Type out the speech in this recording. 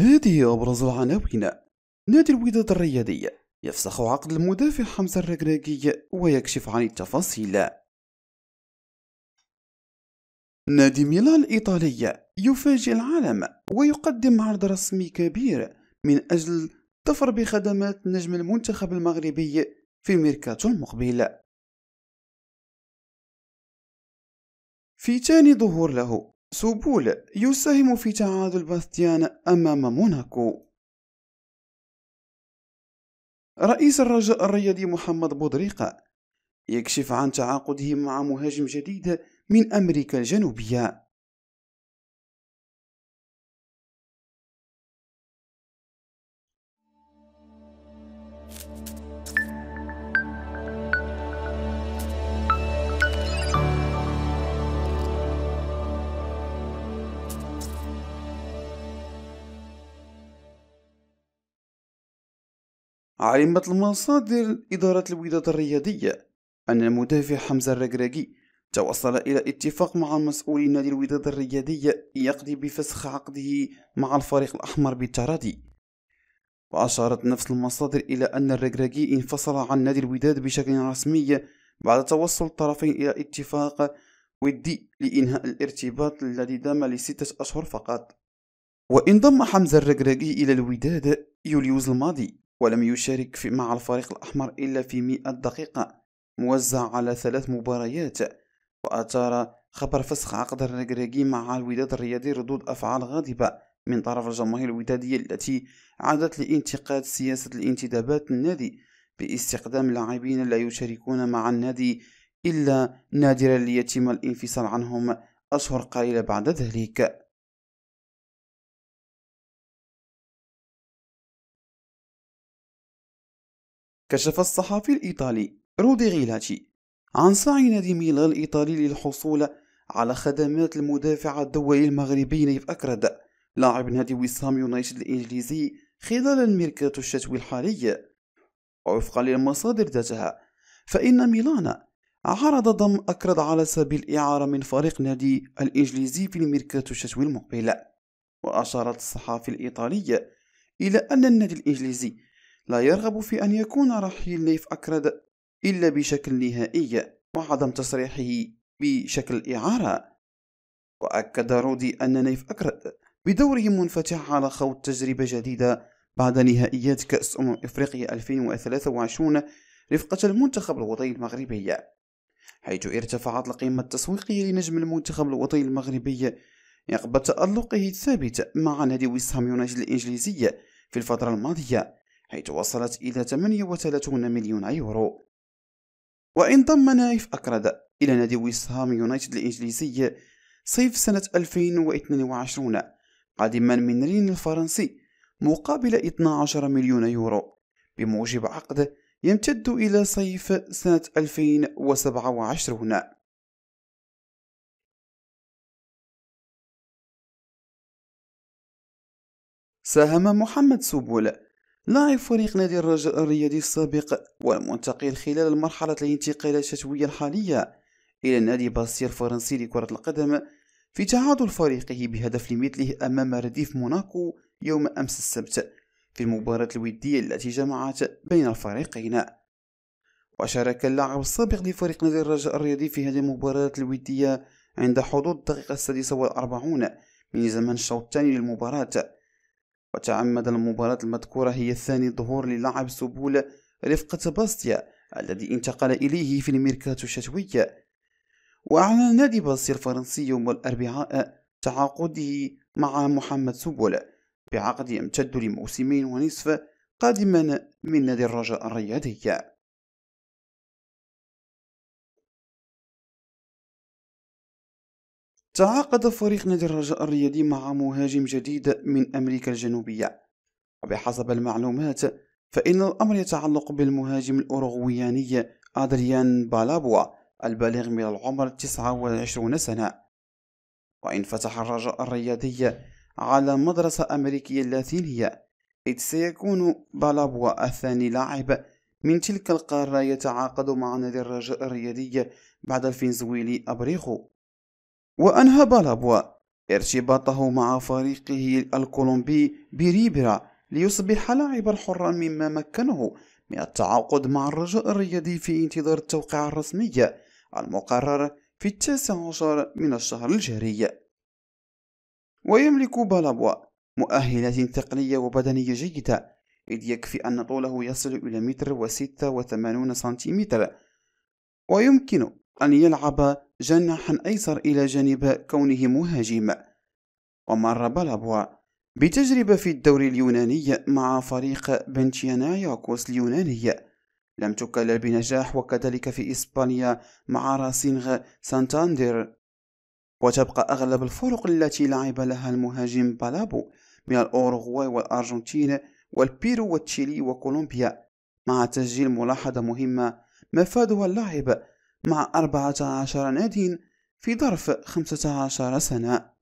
هذه أبرز العناوين نادي الوداد الرياضي يفسخ عقد المدافع حمزة الركراكي ويكشف عن التفاصيل نادي ميلان الإيطالي يفاجئ العالم ويقدم عرض رسمي كبير من أجل تفر بخدمات نجم المنتخب المغربي في ميركاتو المقبل في تاني ظهور له سوبول يساهم في تعادل باستيان أمام موناكو رئيس الرجاء الرياضي محمد بودريقة يكشف عن تعاقده مع مهاجم جديد من أمريكا الجنوبية علمت المصادر إدارة الوداد الرياضية أن المدافع حمزة الركراكي توصل إلى اتفاق مع مسؤولي نادي الوداد الرياضية يقضي بفسخ عقده مع الفريق الأحمر بالتراضي وأشارت نفس المصادر إلى أن الركراكي انفصل عن نادي الوداد بشكل رسمي بعد توصل الطرفين إلى اتفاق ودي لإنهاء الارتباط الذي دام لستة أشهر فقط وانضم حمزة الركراكي إلى الوداد يوليوز الماضي ولم يشارك في مع الفريق الأحمر إلا في 100 دقيقة موزع على ثلاث مباريات وأثار خبر فسخ عقد الرجراجي مع الوداد الرياضي ردود أفعال غاضبة من طرف الجماهير الودادية التي عادت لانتقاد سياسة الانتدابات النادي باستخدام لاعبين لا يشاركون مع النادي إلا نادرا ليتم الانفصال عنهم أشهر قليلة بعد ذلك كشف الصحفي الإيطالي رودي غيلاتي عن سعي نادي ميلان الإيطالي للحصول على خدمات المدافع الدولي المغربي نيف أكرد لاعب نادي ويسام يونايتد الإنجليزي خلال الميركاتو الشتوي الحالي وفقا للمصادر ذاتها فإن ميلان عرض ضم أكرد على سبيل الإعارة من فريق نادي الإنجليزي في الميركاتو الشتوي المقبل وأشارت الصحافي الإيطالي إلى أن النادي الإنجليزي لا يرغب في أن يكون رحيل ليف أكرد إلا بشكل نهائي وعدم تصريحه بشكل إعارة وأكد رودي أن نيف أكرد بدوره منفتح على خوض تجربة جديدة بعد نهائيات كأس أمم إفريقيا 2023 رفقة المنتخب الوطني المغربي حيث ارتفعت القيمة التسويقية لنجم المنتخب الوطني المغربي عقب تألقه الثابت مع نادي ويست هام يونايتد الإنجليزي في الفترة الماضية حيث وصلت إلى 38 مليون يورو وانضم نايف أكرد إلى نادي ويسهام يونايتد الإنجليزي صيف سنة 2022 قادما من رين الفرنسي مقابل 12 مليون يورو بموجب عقد يمتد إلى صيف سنة 2027 ساهم محمد سبول لاعب فريق نادي الرجاء الرياضي السابق والمنتقل خلال المرحلة الانتقالية الشتوية الحالية إلى نادي باستير الفرنسي لكرة القدم في تعادل فريقه بهدف لمثله أمام رديف موناكو يوم أمس السبت في المباراة الودية التي جمعت بين الفريقين وشارك اللاعب السابق لفريق نادي الرجاء الرياضي في هذه المباراة الودية عند حدود الدقيقة السادسة والأربعون من زمن الشوط الثاني للمباراة وتعمد المباراة المذكورة هي الثاني ظهور للاعب سبول رفقة باستيا الذي انتقل إليه في الميركاتو الشتوية وأعلن نادي باستيا الفرنسي يوم الأربعاء تعاقده مع محمد سبول بعقد يمتد لموسمين ونصف قادما من نادي الرجاء الرياضي تعاقد فريق نادي الرجاء الرياضي مع مهاجم جديد من أمريكا الجنوبية وبحسب المعلومات فإن الأمر يتعلق بالمهاجم الأوروغوياني أدريان بالابوا البالغ من العمر 29 سنة وإن فتح الرجاء الرياضي على مدرسة أمريكية لاتينية إذ سيكون بالابوا الثاني لاعب من تلك القارة يتعاقد مع نادي الرجاء الرياضي بعد الفنزويلي أبريخو وأنهى بالابوا ارتباطه مع فريقه الكولومبي بريبرا ليصبح لاعبا حرا مما مكنه من التعاقد مع الرجاء الرياضي في انتظار التوقيع الرسمي المقرر في التاسع عشر من الشهر الجاري ويملك بالابوا مؤهلات تقنية وبدنية جيدة إذ يكفي أن طوله يصل إلى متر وستة وثمانون سنتيمتر ويمكن أن يلعب جناحا أيسر إلى جانب كونه مهاجم ومر بلابوا بتجربة في الدوري اليوناني مع فريق بنتياناياكوس اليوناني لم تكلل بنجاح وكذلك في إسبانيا مع راسينغ سانتاندير وتبقى أغلب الفرق التي لعب لها المهاجم بالابو من الأوروغواي والأرجنتين والبيرو والتشيلي وكولومبيا مع تسجيل ملاحظة مهمة مفادها اللاعب مع 14 نادي في ظرف 15 سنة